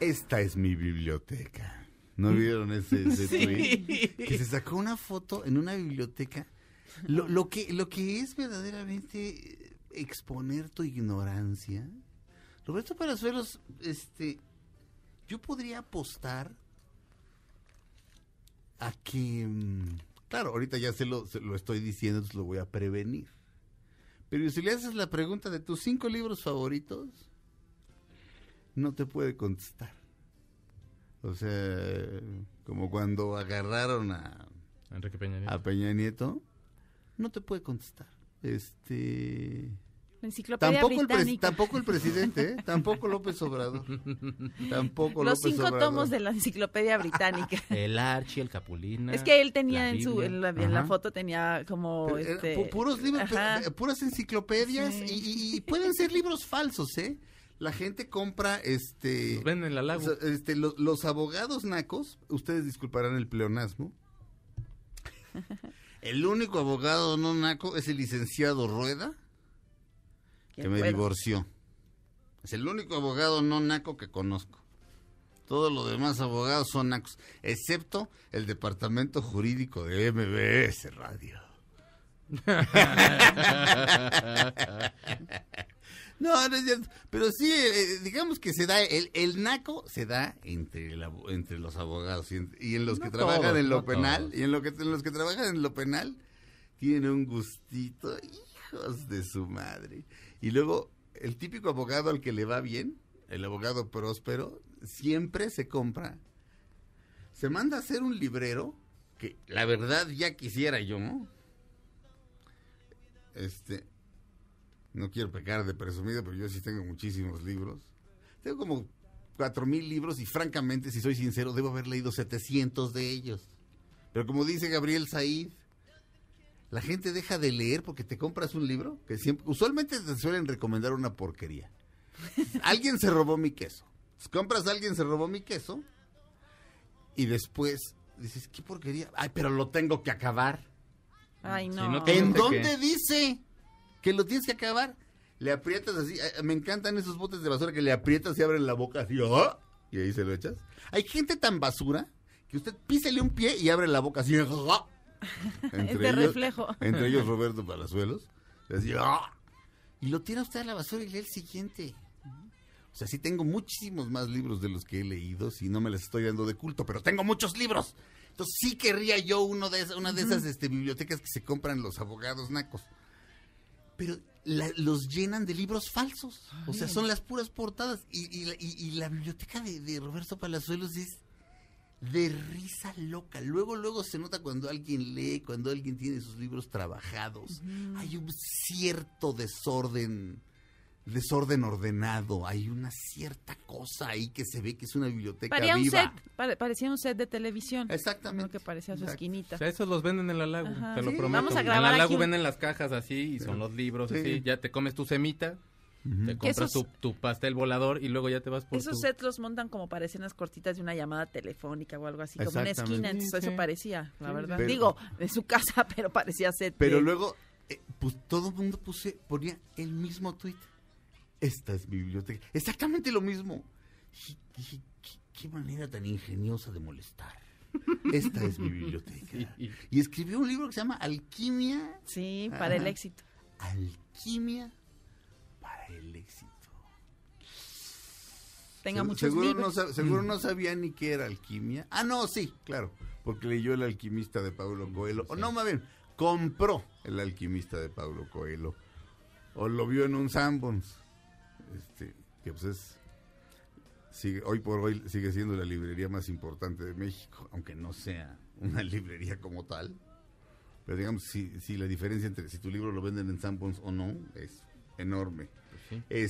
Esta es mi biblioteca. ¿No vieron ese, tweet? Que se sacó una foto en una biblioteca. Lo, que, es verdaderamente eh, exponer tu ignorancia. Roberto Parazuelos, este, yo podría apostar a que, mm, claro, ahorita ya se lo, se lo estoy diciendo, entonces lo voy a prevenir. Pero si le haces la pregunta de tus cinco libros favoritos, no te puede contestar. O sea, como cuando agarraron a Enrique Peña Nieto. no te puede contestar. Este Enciclopedia tampoco británica. el, tampoco el presidente, ¿eh? tampoco López Obrador. tampoco Los cinco tomos de la enciclopedia británica. el Archie, el Capulina. Es que él tenía en su la, foto tenía como este, puros libros, puras enciclopedias y, y, pueden ser libros falsos, ¿eh? la gente compra este los este, los, abogados nacos, ustedes disculparán el pleonasmo. el único abogado no naco es el licenciado Rueda que me divorció. Es el único abogado no naco que conozco. Todos los demás abogados son nacos, excepto el departamento jurídico de MBS Radio. No, no Pero sí, eh, digamos que se da, el, naco se da entre, entre los abogados y en, los que trabajan en lo penal. Y en, lo que, en los que trabajan en lo penal tienen un gustito, hijos de su madre. Y luego, el típico abogado al que le va bien, el abogado próspero, siempre se compra. Se manda a hacer un librero que la verdad ya quisiera yo, ¿no? Este, no quiero pecar de presumido, pero yo sí tengo muchísimos libros. Tengo como cuatro mil libros y francamente, si soy sincero, debo haber leído 700 de ellos. Pero como dice Gabriel Said, la gente deja de leer porque te compras un libro que siempre, usualmente te suelen recomendar una porquería. alguien se robó mi queso. Compras a alguien se robó mi queso y después dices, ¿qué porquería? Ay, pero lo tengo que acabar. Ay, no. ¿En dónde dice? que lo tienes que acabar. Le aprietas así. Eh, me encantan esos botes de basura que le aprietas y abren la boca así. Oh, y ahí se lo echas. Hay gente tan basura que usted písele un pie y abre la boca así. Entre este reflejo. Entre ellos Roberto Palazuelos. Oh, y lo tira usted a la basura y lee el siguiente. O sea, sí tengo muchísimos más libros de los que he leído, si no me los estoy dando de culto, pero tengo muchos libros. Entonces sí querría yo uno de esas, una de esas este, bibliotecas que se compran los abogados nacos pero los llenan de libros falsos. o sea, son las puras portadas. Y, la biblioteca de, Roberto Palazuelos es de risa loca. Luego, luego se nota cuando alguien lee, cuando alguien tiene sus libros trabajados. Hay un cierto desorden desorden ordenado, hay una cierta cosa ahí que se ve que es una biblioteca parecía viva. Un set, parecía un set de televisión. Exactamente. que parecía su esquinita. O sea, esos los venden en la lago, te lo prometo. en la lago venden las cajas así y son los libros así, ya te comes tu semita. Te compras tu, pastel volador y luego ya te vas por Esos sets los montan como parecen las cortitas de una llamada telefónica o algo así, como una esquina, eso parecía, la verdad. Digo, de su casa, pero parecía set. Pero luego, eh, pues todo el mundo puse, ponía el mismo tweet esta es mi biblioteca. Exactamente lo mismo. qué, manera tan ingeniosa de molestar. Esta es mi biblioteca. Y escribió un libro que se llama Alquimia. Sí, para el éxito. Alquimia para el éxito. Tenga mucho muchos seguro libros. No, seguro no mm. sabía ni qué era alquimia. Ah, no, sí, claro. Porque leyó El alquimista de Pablo Coelho. O no, más bien, compró El alquimista de Pablo Coelho. O lo vio en un Sanborns. Este, que pues es, sigue, hoy por hoy sigue siendo la librería más importante de México, aunque no sea una librería como tal. Pero digamos, si, si la diferencia entre si tu libro lo venden en Sampons o no es enorme. Pues es